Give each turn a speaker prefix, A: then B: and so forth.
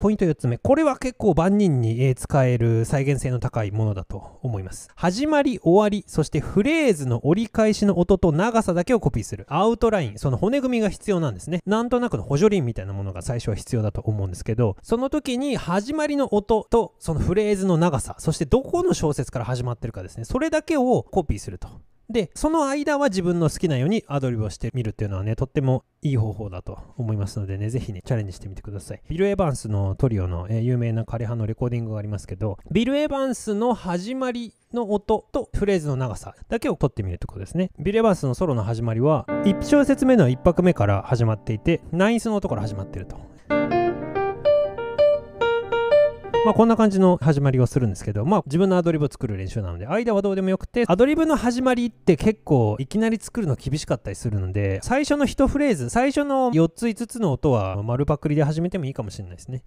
A: ポイント4つ目。これは結構万人に使える再現性の高いものだと思います。始まり、終わり、そしてフレーズの折り返しの音と長さだけをコピーする。アウトライン、その骨組みが必要なんですね。なんとなくの補助輪みたいなものが最初は必要だと思うんですけど、その時に始まりの音とそのフレーズの長さ、そしてどこの小説から始まってるかですね。それだけをコピーすると。で、その間は自分の好きなようにアドリブをしてみるっていうのはね、とってもいい方法だと思いますのでね、ぜひね、チャレンジしてみてください。ビル・エヴァンスのトリオの、えー、有名な枯葉のレコーディングがありますけど、ビル・エヴァンスの始まりの音とフレーズの長さだけを取ってみるってことですね。ビル・エヴァンスのソロの始まりは、1小節目の1拍目から始まっていて、ナインスの音から始まってると。まあ、こんな感じの始まりをするんですけど、まあ、自分のアドリブを作る練習なので、間はどうでもよくて、アドリブの始まりって結構いきなり作るの厳しかったりするので、最初の1フレーズ、最初の4つ5つの音は丸パクリで始めてもいいかもしれないですね。